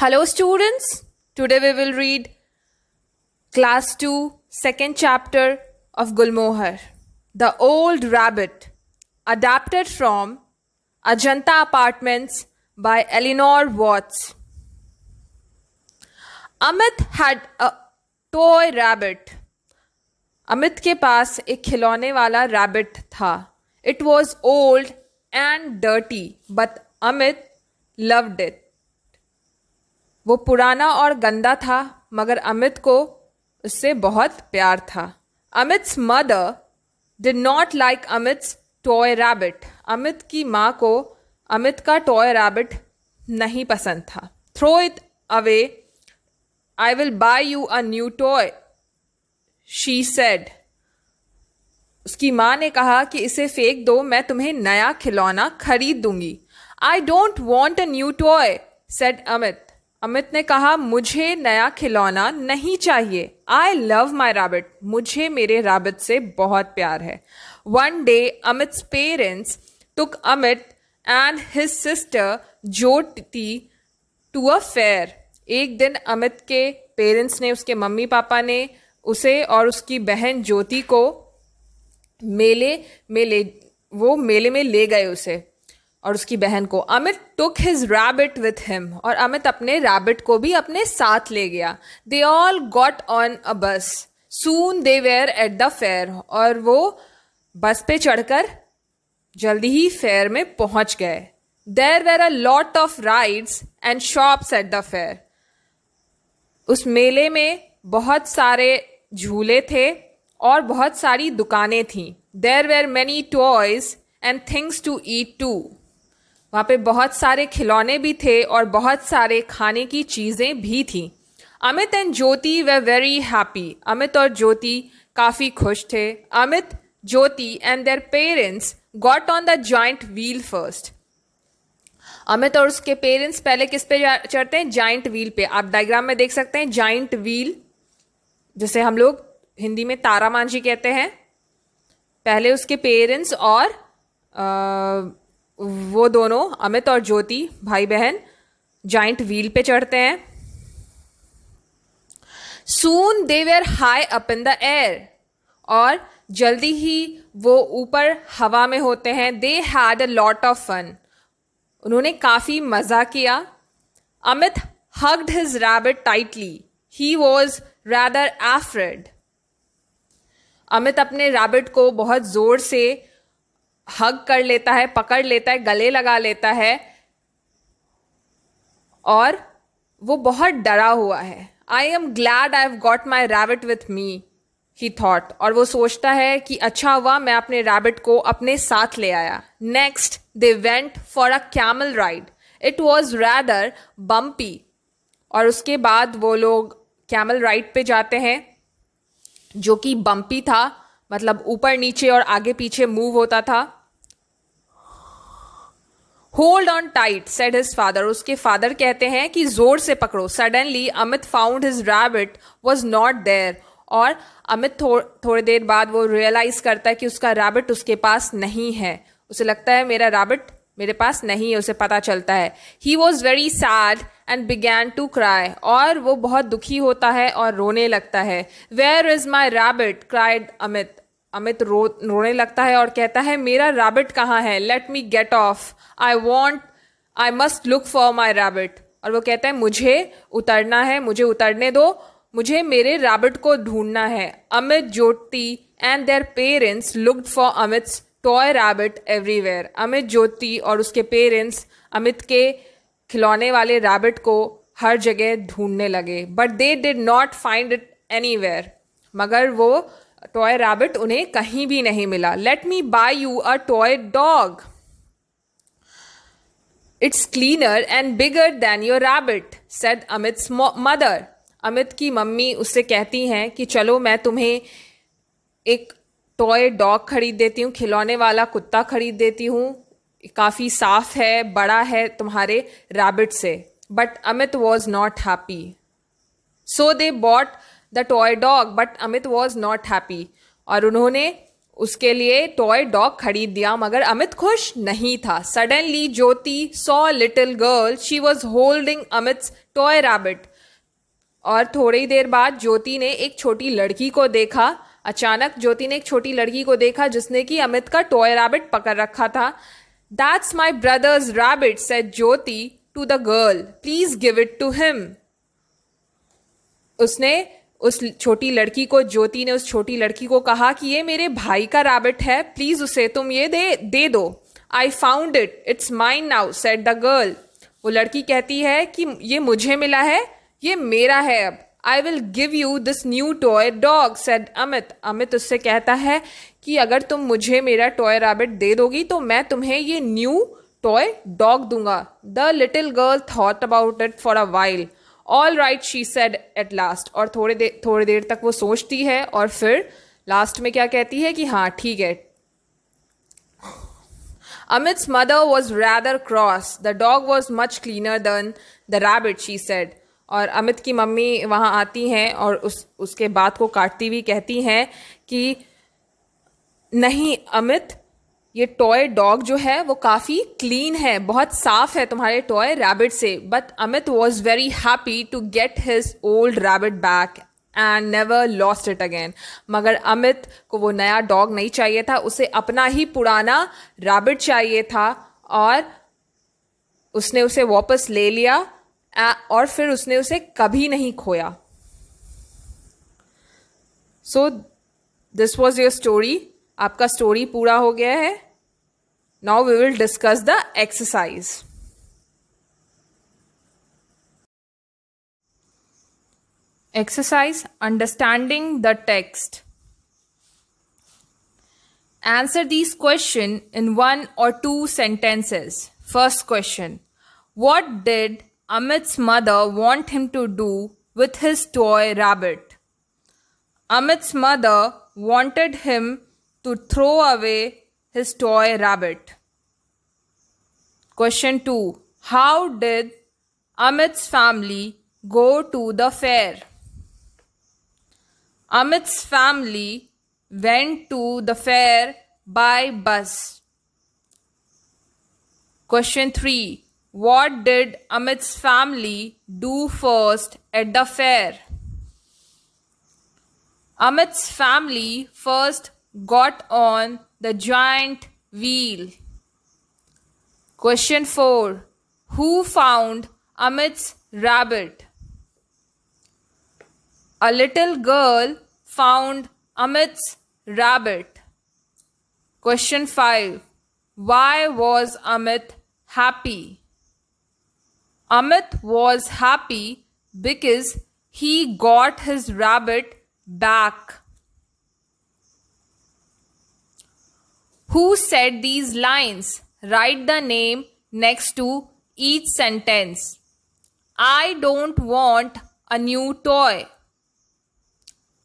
Hello students, today we will read class 2 second chapter of Gulmohar. The Old Rabbit adapted from Ajanta Apartments by Eleanor Watts. Amit had a toy rabbit. Amit ke pass ek खिलौने wala rabbit tha. It was old and dirty, but Amit loved it. वो पुराना और गंदा था मगर अमित को उससे बहुत प्यार था Amit's mother did not like Amit's toy rabbit Amit की माँ को अमित का टॉय रैबिट नहीं पसंद था throw it away I will buy you a new toy she said उसकी माँ ने कहा कि इसे फेंक दो मैं तुम्हें नया खिलौना खरीद दूंगी I don't want a new toy said Amit Amit ने कहा मुझे नया खिलौना नहीं चाहिए आई लव माई रैबिट मुझे मेरे रैबिट से बहुत प्यार है one day Amit parents took Amit and his sister Jyoti to a fair एक दिन अमित के पेरेंट्स ने उसके मम्मी पापा ने उसे और उसकी बहन ज्योति को मेले में ले वो मेले में ले गए उसे और उसकी बहन को Amit took his rabbit with him और अमित अपने रैबिट को भी अपने साथ ले गया they all got on a bus soon they were at the fair और वो बस पे चढ़कर जल्दी ही फेयर में पहुंच गए there were a lot of rides and shops at the fair उस मेले में बहुत सारे झूले थे और बहुत सारी दुकानें थीं there were many toys and things to eat too वहाँ पे बहुत सारे खिलौने भी थे और बहुत सारे खाने की चीज़ें भी थी Amit and Jyoti were very happy Amit और ज्योति काफ़ी खुश थे Amit Jyoti and their parents got on the joint wheel first Amit और उसके पेरेंट्स पहले किस पे चढ़ते हैं जॉइंट व्हील पे आप डायग्राम में देख सकते हैं जॉइंट व्हील जिसे हम लोग हिंदी में तारा मांझी कहते हैं पहले उसके पेरेंट्स और आ, वो दोनों अमित और ज्योति भाई बहन जॉइंट व्हील पे चढ़ते हैं soon they were high up in the air और जल्दी ही वो ऊपर हवा में होते हैं they had a lot of fun उन्होंने काफ़ी मज़ा किया Amit hugged his rabbit tightly he was rather afraid Amit अपने रैबिट को बहुत ज़ोर से हग कर लेता है पकड़ लेता है गले लगा लेता है और वो बहुत डरा हुआ है I am glad I have got my rabbit with me he thought और वो सोचता है कि अच्छा हुआ मैं अपने रैबिट को अपने साथ ले आया next they went for a camel ride it was rather bumpy और उसके बाद वो लोग कैमल राइड पे जाते हैं जो कि बम्पी था मतलब ऊपर नीचे और आगे पीछे मूव होता था hold on tight said his father उसके फादर कहते हैं कि जोर से पकड़ो suddenly Amit found his rabbit was not there और अमित थो, थोड़ी देर बाद वो रियलाइज करता है कि उसका रैबिट उसके पास नहीं है उसे लगता है मेरा रैबिट मेरे पास नहीं है उसे पता चलता है he was very sad and began to cry और वो बहुत दुखी होता है और रोने लगता है where is my rabbit cried Amit Amit रो रोने लगता है और कहता है मेरा रैबिट कहाँ है let me get off I want I must look for my rabbit और वो कहता है मुझे उतरना है मुझे उतरने दो मुझे मेरे रैबिट को ढूंढना है Amit Jyoti and their parents looked for Amit toy rabbit everywhere Amit Jyoti और उसके पेरेंट्स अमित के खिलौने वाले रैबिट को हर जगह ढूंढने लगे but they did not find it any मगर वो टॉय रैबिट उन्हें कहीं भी नहीं मिला let me buy you a toy dog it's cleaner and bigger than your rabbit said Amit mother Amit की मम्मी उससे कहती हैं कि चलो मैं तुम्हें एक टॉय डॉग खरीद देती हूँ खिलौने वाला कुत्ता खरीद देती हूँ काफ़ी साफ है बड़ा है तुम्हारे रैबिट से but Amit was not happy so they bought the toy dog but Amit was not happy और उन्होंने उसके लिए टॉय डॉग खरीद दिया मगर अमित खुश नहीं था suddenly Jyoti saw little girl she was holding Amit toy rabbit और थोड़ी देर बाद ज्योति ने एक छोटी लड़की को देखा अचानक ज्योति ने एक छोटी लड़की को देखा जिसने कि अमित का टॉय रैबिट पकड़ रखा था that's my brother's rabbit said Jyoti to the girl please give it to him उसने उस छोटी लड़की को ज्योति ने उस छोटी लड़की को कहा कि ये मेरे भाई का रैबिट है प्लीज उसे तुम ये दे दे दो I found it it's mine now said the girl वो लड़की कहती है कि ये मुझे मिला है ये मेरा है अब I will give you this new toy dog said Amit Amit उससे कहता है कि अगर तुम मुझे मेरा टॉय रैबिट दे दोगी तो मैं तुम्हें ये न्यू टॉय डॉग दूंगा the little girl thought about it for a while all right she said at last और थोड़े देर थोड़ी देर तक वो सोचती है और फिर लास्ट में क्या कहती है कि हाँ ठीक है Amit's mother was rather cross the dog was much cleaner than the rabbit she said और अमित की मम्मी वहाँ आती हैं और उस उसके बात को काटती हुई कहती हैं कि नहीं अमित ये टॉय डॉग जो है वो काफ़ी क्लीन है बहुत साफ है तुम्हारे टॉय रैबिट से but Amit was very happy to get his old rabbit back and never lost it again मगर अमित को वो नया डॉग नहीं चाहिए था उसे अपना ही पुराना रैबिट चाहिए था और उसने उसे वापस ले लिया और फिर उसने उसे कभी नहीं खोया so this was your story आपका स्टोरी पूरा हो गया है Now we will discuss the exercise. Exercise Understanding the Text Answer these questions in one or two sentences. First question What did Amit's mother want him to do with his toy rabbit? Amit's mother wanted him to throw away his toy rabbit. Question 2. How did Amit's family go to the fair? Amit's family went to the fair by bus. Question 3. What did Amit's family do first at the fair? Amit's family first got on the giant wheel. Question 4 Who found Amit's rabbit? A little girl found Amit's rabbit. Question 5 Why was Amit happy? Amit was happy because he got his rabbit back. Who said these lines? Write the name next to each sentence. I don't want a new toy.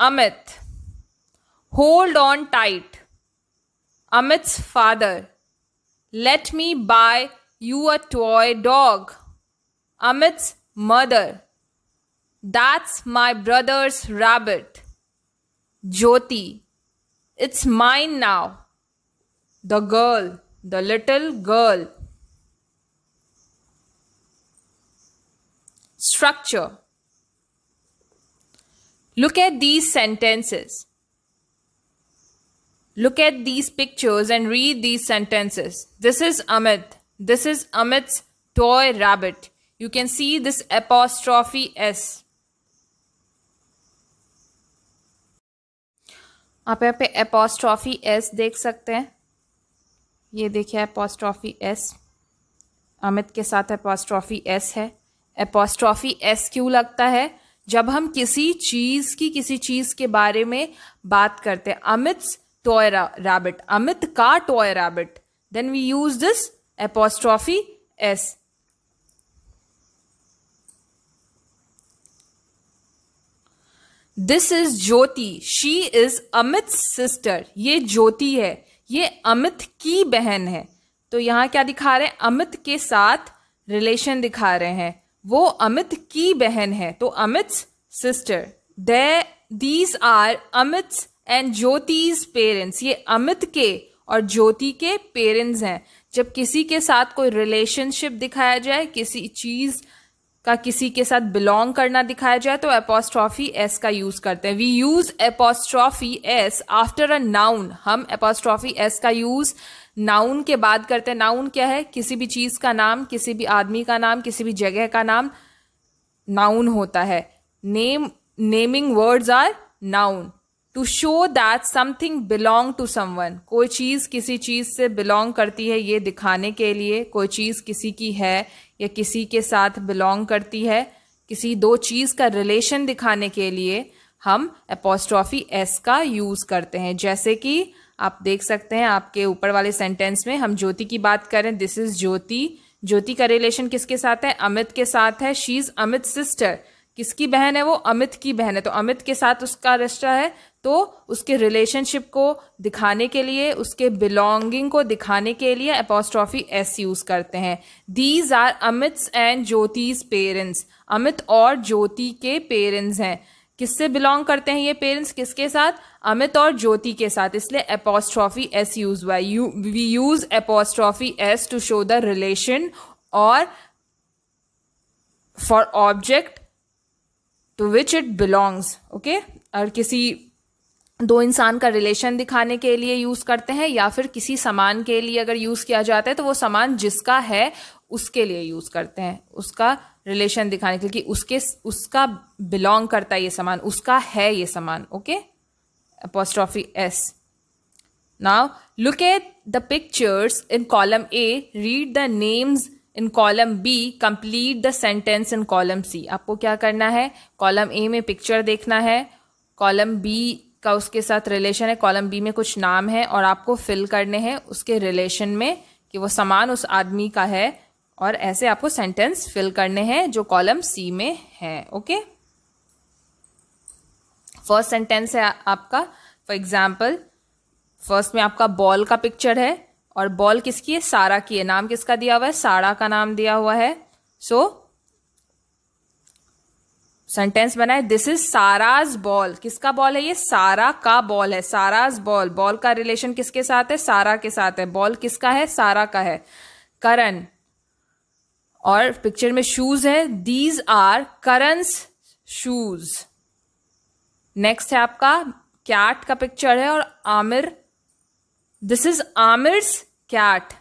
Amit. Hold on tight. Amit's father. Let me buy you a toy dog. Amit's mother. That's my brother's rabbit. Jyoti. It's mine now. The girl the little girl. Structure. Look at these sentences. Look at these pictures and read these sentences. This is Amit. This is Amit's toy rabbit. You can see this apostrophe S. आप यहाँ पे apostrophe S देख सकते हैं ये देखिए apostrophe S Amit के साथ अपोस्ट्रॉफी एस है अपोस्ट्रॉफी एस क्यों लगता है जब हम किसी चीज़ की किसी चीज़ के बारे में बात करते हैं अमित टॉय रैबिट अमित का toy rabbit then we use this apostrophe S this is Jyoti she is Amit sister ये ज्योति है ये अमित की बहन है तो यहाँ क्या दिखा रहे हैं अमित के साथ रिलेशन दिखा रहे हैं वो अमित की बहन है तो Amit sister they these are Amit and Jyoti's parents ये अमित के और ज्योति के पेरेंट्स हैं जब किसी के साथ कोई रिलेशनशिप दिखाया जाए किसी चीज़ का किसी के साथ बिलोंग करना दिखाया जाए तो एपोस्ट्रॉफी एस का यूज करते हैं we use apostrophe S after a noun हम एपोस्ट्रॉफी एस का यूज नाउन के बाद करते हैं नाउन क्या है किसी भी चीज का नाम किसी भी आदमी का नाम किसी भी जगह का नाम नाउन होता है name naming words are noun to show that something belong to someone कोई चीज किसी चीज से बिलोंग करती है ये दिखाने के लिए कोई चीज किसी की है या किसी के साथ बिलोंग करती है किसी दो चीज़ का रिलेशन दिखाने के लिए हम एपोस्ट्रॉफी एस का यूज़ करते हैं जैसे कि आप देख सकते हैं आपके ऊपर वाले सेंटेंस में हम ज्योति की बात करें दिस इज़ ज्योति ज्योति का रिलेशन किसके साथ है अमित के साथ है शी इज़ अमित सिस्टर किसकी बहन है वो अमित की बहन है तो अमित के साथ उसका रिश्ता है तो उसके रिलेशनशिप को दिखाने के लिए उसके बिलोंगिंग को दिखाने के लिए अपोस्ट्रॉफी एस यूज़ करते हैं these are Amit and Jyoti's parents Amit और ज्योति के पेरेंट्स हैं किससे बिलोंग करते हैं ये पेरेंट्स किसके साथ अमित और ज्योति के साथ इसलिए अपोस्ट्रॉफी एस यूज हुआ you we use apostrophe S to show the relation और for object to which it belongs okay और किसी दो इंसान का रिलेशन दिखाने के लिए यूज़ करते हैं या फिर किसी सामान के लिए अगर यूज़ किया जाता है तो वो सामान जिसका है उसके लिए यूज़ करते हैं उसका रिलेशन दिखाने के लिए कि उसके उसका बिलोंग करता है ये सामान उसका है ये सामान okay apostrophe S now look at the pictures in column A read the names in column B complete the sentence in column C आपको क्या करना है कॉलम ए में पिक्चर देखना है कॉलम बी का उसके साथ रिलेशन है कॉलम बी में कुछ नाम है और आपको फिल करने हैं उसके रिलेशन में कि वो समान उस आदमी का है और ऐसे आपको सेंटेंस फिल करने हैं जो कॉलम सी में है ओके फर्स्ट सेंटेंस है आपका फॉर एग्जाम्पल फर्स्ट में आपका बॉल का पिक्चर है और बॉल किसकी है सारा की है नाम किसका दिया हुआ है सारा का नाम दिया हुआ है सो so, सेंटेंस बना है दिस इज साराज बॉल किसका बॉल है ये सारा का बॉल है साराज बॉल बॉल का रिलेशन किसके साथ है सारा के साथ है बॉल किसका है सारा का है करण और पिक्चर में शूज है these are Karan's shoes next है आपका कैट का पिक्चर है और Aamir this is Aamir cat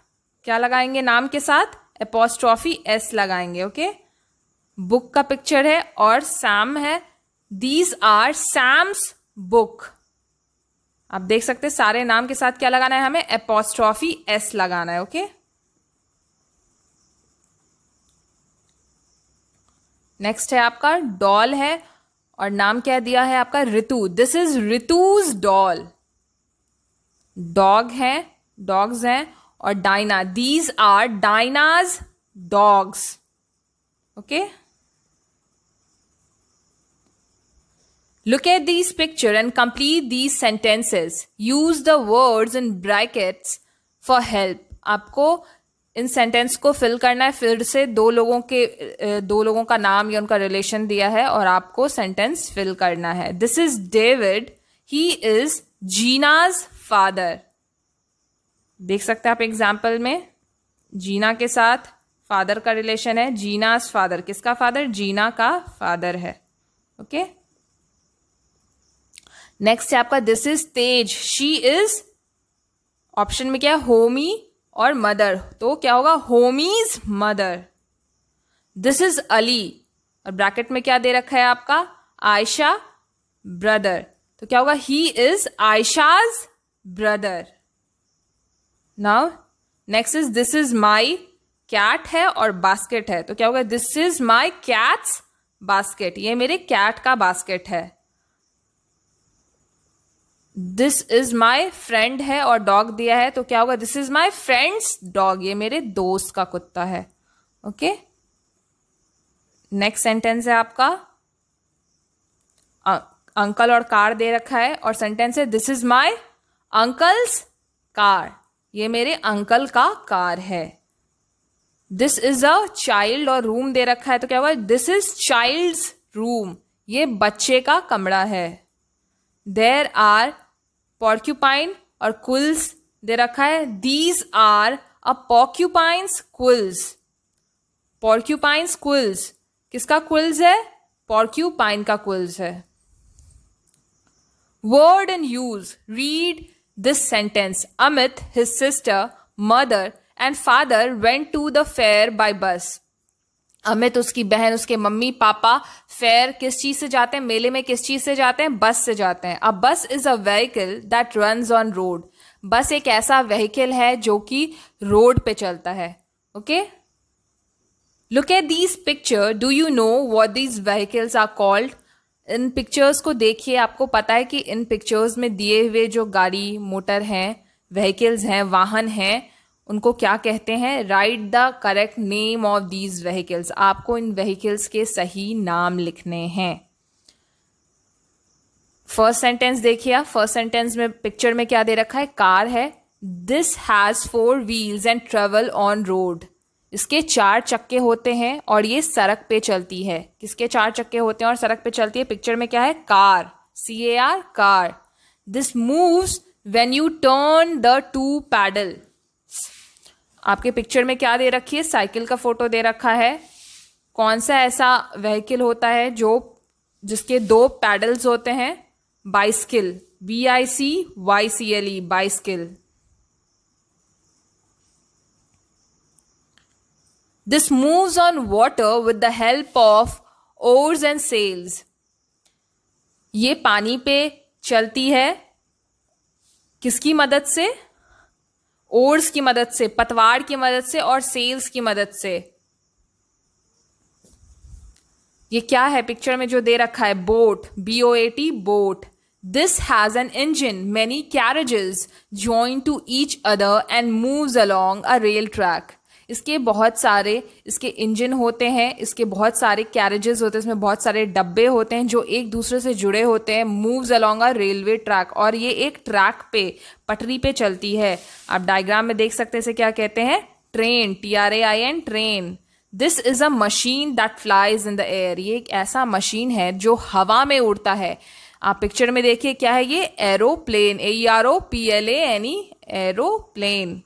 क्या लगाएंगे नाम के साथ एपोस्ट्रॉफी एस लगाएंगे ओके okay? बुक का पिक्चर है और सैम है दीज आर सैम्स बुक आप देख सकते हैं सारे नाम के साथ क्या लगाना है हमें एपोस्ट्रॉफी एस लगाना है ओके नेक्स्ट है आपका डॉल है और नाम क्या दिया है आपका Ritu this is Ritu's doll dog है डॉग्स हैं और Diana these are Diana's dogs okay okay? Look at these picture and complete these sentences. Use the words in brackets for help. आपको इन सेंटेंस को फिल करना है फिर से दो लोगों के दो लोगों का नाम या उनका रिलेशन दिया है और आपको सेंटेंस फिल करना है this is David he is Gina's father देख सकते हैं आप एग्जाम्पल में जीना के साथ फादर का रिलेशन है जीनाज फादर किसका फादर जीना का फादर है ओके okay? नेक्स्ट है आपका this is Tej she is option में क्या है होमी और मदर तो क्या होगा Homi's mother this is Ali और ब्रैकेट में क्या दे रखा है आपका आयशा ब्रदर तो क्या होगा he is Ayesha's brother now next is this is my cat है और बास्केट है तो क्या होगा this is my cat's basket ये मेरे कैट का बास्केट है दिस इज माई फ्रेंड है और डॉग दिया है तो क्या होगा this is my friend's dog ये मेरे दोस्त का कुत्ता है ओके नेक्स्ट सेंटेंस है आपका अं- अंकल और कार दे रखा है और सेंटेंस है this is my uncle's car ये मेरे अंकल का कार है दिस इज अ चाइल्ड और रूम दे रखा है तो क्या हुआ दिस इज चाइल्ड रूम ये बच्चे का कमरा है देर आर पॉर्क्यूपाइन और कुल्स दे रखा है दीज आर अ पॉक्यूपाइन्स कुल्स पॉर्क्यूपाइन्स कुल्स किसका कुल्स है पॉर्क्यूपाइन का कुल्स है word and use read this sentence Amit his sister mother and father went to the fair by bus Amit उसकी बहन उसके मम्मी पापा फेयर किस चीज से जाते हैं मेले में किस चीज से जाते हैं बस से जाते हैं अब bus is a vehicle that run on road bus एक ऐसा व्हीकल है जो कि रोड पे चलता है okay look at these picture do you know what these vehicles are called in pictures को देखिए आपको पता है कि इन पिक्चर्स में दिए हुए जो गाड़ी मोटर हैं व्हीकल्स हैं वाहन हैं उनको क्या कहते हैं write the correct name of these vehicles आपको इन व्हीकल्स के सही नाम लिखने हैं फर्स्ट सेंटेंस देखिए आप फर्स्ट सेंटेंस में पिक्चर में क्या दे रखा है कार है this has four wheels and travel on road इसके चार चक्के होते हैं और ये सड़क पे चलती है किसके चार चक्के होते हैं और सड़क पे चलती है पिक्चर में क्या है car C A R car this moves when you turn the two pedal आपके पिक्चर में क्या दे रखी है साइकिल का फोटो दे रखा है कौन सा ऐसा व्हीकल होता है जो जिसके दो पैडल्स होते हैं bicycle B I C Y C L E bicycle this moves on water with the help of oars and sails ये पानी पे चलती है किसकी मदद से ओर्स की मदद से पतवार की मदद से और सेल्स की मदद से ये क्या है पिक्चर में जो दे रखा है boat B O A T boat this has an engine many carriages join to each other and moves along a rail track इसके बहुत सारे इसके इंजन होते हैं इसके बहुत सारे कैरेजेस होते हैं इसमें बहुत सारे डब्बे होते हैं जो एक दूसरे से जुड़े होते हैं moves along a railway track और ये एक ट्रैक पे पटरी पे चलती है आप डायग्राम में देख सकते हैं इसे क्या कहते हैं train T R A I N train this is a machine that flies in the air ये एक ऐसा मशीन है जो हवा में उड़ता है आप पिक्चर में देखिए क्या है ये aeroplane A R O P L A N E aeroplane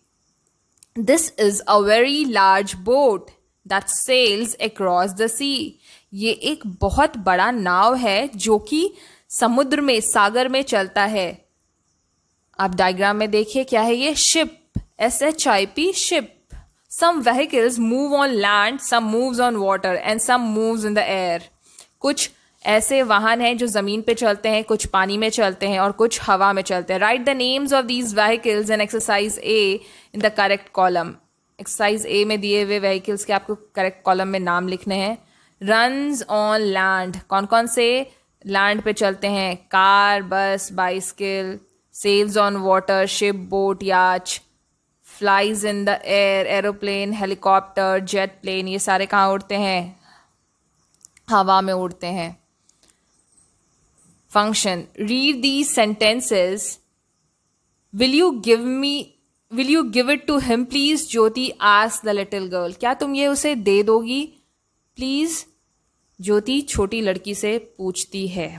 this is a very large boat that sails across the sea ये एक बहुत बड़ा नाव है जो कि समुद्र में सागर में चलता है आप डायग्राम में देखिए क्या है ये ship S H I P ship some vehicles move on land some moves on water and some moves in the air कुछ ऐसे वाहन हैं जो ज़मीन पे चलते हैं कुछ पानी में चलते हैं और कुछ हवा में चलते हैं write the names of these vehicles and exercise A in the correct column exercise A में दिए हुए व्हीकल्स के आपको करेक्ट कॉलम में नाम लिखने हैं रन ऑन लैंड कौन कौन से लैंड पे चलते हैं car bus bicycle sails on water ship boat yacht flies in the air aeroplane helicopter jet plane ये सारे कहाँ उड़ते हैं हवा में उड़ते हैं function read these sentences will you give me will you give it to him please jyoti asked the little girl kya tum ye use de dogi please jyoti choti ladki se poochti hai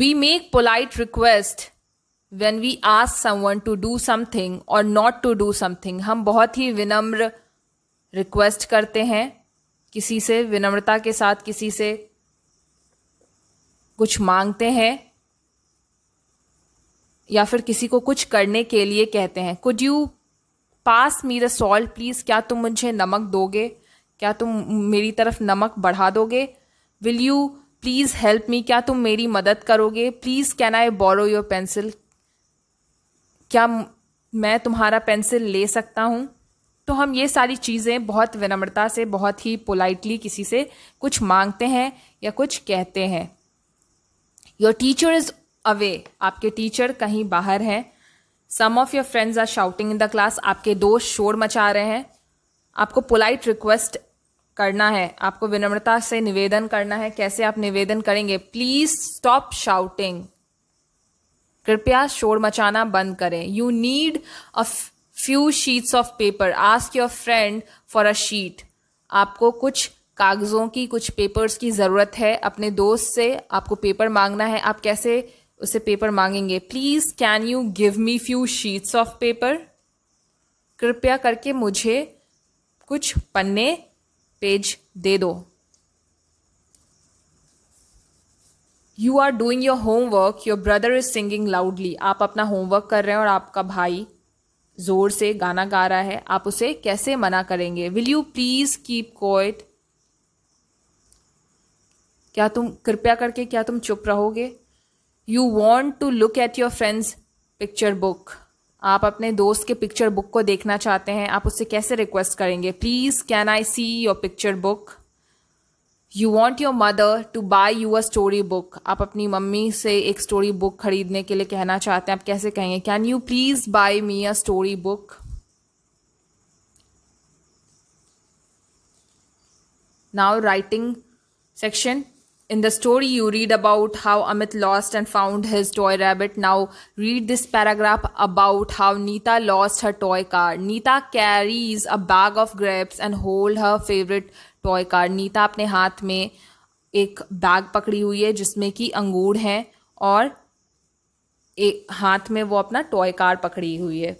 We make polite request when we ask someone to do something or not to do something. hum bahut hi vinamra request karte hain किसी से विनम्रता के साथ किसी से कुछ मांगते हैं या फिर किसी को कुछ करने के लिए कहते हैं could you pass me the salt please क्या तुम मुझे नमक दोगे क्या तुम मेरी तरफ नमक बढ़ा दोगे will you please help me क्या तुम मेरी मदद करोगे please can I borrow your pencil क्या मैं तुम्हारा पेंसिल ले सकता हूँ तो हम ये सारी चीज़ें बहुत विनम्रता से बहुत ही पोलाइटली किसी से कुछ मांगते हैं या कुछ कहते हैं योर टीचर इज़ अवे आपके टीचर कहीं बाहर हैं some of your friends are shouting in the class आपके दोस्त शोर मचा रहे हैं आपको पोलाइट रिक्वेस्ट करना है आपको विनम्रता से निवेदन करना है कैसे आप निवेदन करेंगे प्लीज़ स्टॉप शाउटिंग कृपया शोर मचाना बंद करें you need a few sheets of paper ask your friend for a sheet आपको कुछ कागज़ों की कुछ पेपर्स की ज़रूरत है अपने दोस्त से आपको पेपर मांगना है आप कैसे उसे पेपर मांगेंगे please can you give me few sheets of paper कृपया करके मुझे कुछ पन्ने पेज दे दो you are doing your homework your brother is singing loudly आप अपना होमवर्क कर रहे हैं और आपका भाई ज़ोर से गाना गा रहा है आप उसे कैसे मना करेंगे will you please keep quiet क्या तुम कृपया करके क्या तुम चुप रहोगे you want to look at your friend's picture book आप अपने दोस्त के पिक्चर बुक को देखना चाहते हैं आप उससे कैसे रिक्वेस्ट करेंगे please can I see your picture book you want your mother to buy you a story book आप अपनी मम्मी से एक स्टोरी बुक खरीदने के लिए कहना चाहते हैं आप कैसे कहेंगे can you please buy me a story book now writing section in the story you read about how Amit lost and found his toy rabbit now read this paragraph about how Neeta lost her toy car Neeta carries a bag of grapes and hold her favourite toy car Neeta अपने हाथ में एक bag पकड़ी हुई है जिसमें कि अंगूर हैं और एक हाथ में वो अपना टॉय कार पकड़ी हुई है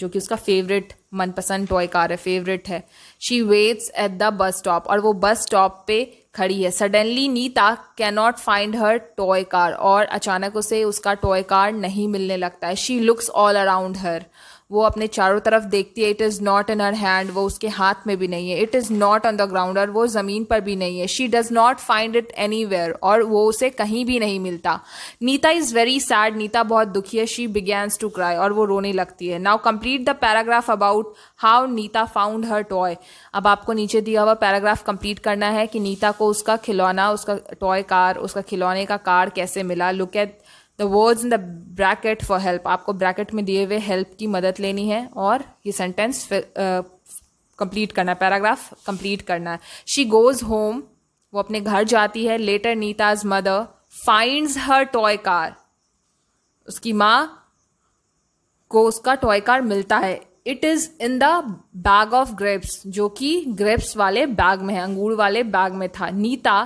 जो कि उसका फेवरेट मनपसंद टॉय कार है फेवरेट है she waits at the bus stop और वो बस स्टॉप पे खड़ी है suddenly Neeta can not find her toy car और अचानक उसे उसका टॉय कार नहीं मिलने लगता है she looks all around her वो अपने चारों तरफ देखती है it is not in her hand वो उसके हाथ में भी नहीं है it is not on the ground और वो ज़मीन पर भी नहीं है she does not find it any और वो उसे कहीं भी नहीं मिलता Neeta is very sad Neeta बहुत दुखी है शी बिगैन्स टू क्राई और वो रोने लगती है now complete the paragraph about how Neeta found her toy अब आपको नीचे दिया हुआ पैराग्राफ कंप्लीट करना है कि नीता को उसका खिलौना उसका टॉय कार उसका खिलौने का कार कैसे मिला look at the words in the bracket for help आपको ब्रैकेट में दिए हुए हेल्प की मदद लेनी है और ये सेंटेंस कंप्लीट करना है पैराग्राफ कंप्लीट करना है शी गोज़ होम वो अपने घर जाती है later Neeta's mother finds her toy car उसकी माँ को उसका टॉय कार मिलता है it is in the bag of grapes जो कि ग्रेप्स वाले बैग में है अंगूर वाले बैग में था Neeta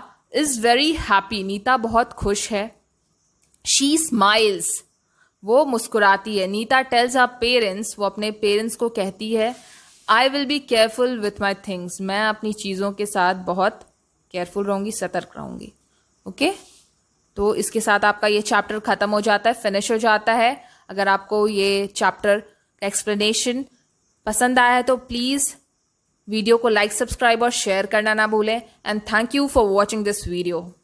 is very happy Neeta बहुत खुश है शी स्माइल्स वो मुस्कुराती है नीता टेल्स आर पेरेंट्स वो अपने पेरेंट्स को कहती है I will be careful with my things मैं अपनी चीज़ों के साथ बहुत केयरफुल रहूँगी सतर्क रहूँगी ओके okay? तो इसके साथ आपका ये चैप्टर ख़त्म हो जाता है फिनिश हो जाता है अगर आपको ये चैप्टर एक्सप्लेनेशन पसंद आया है तो प्लीज़ वीडियो को लाइक सब्सक्राइब और शेयर करना ना भूलें and thank you for watching this video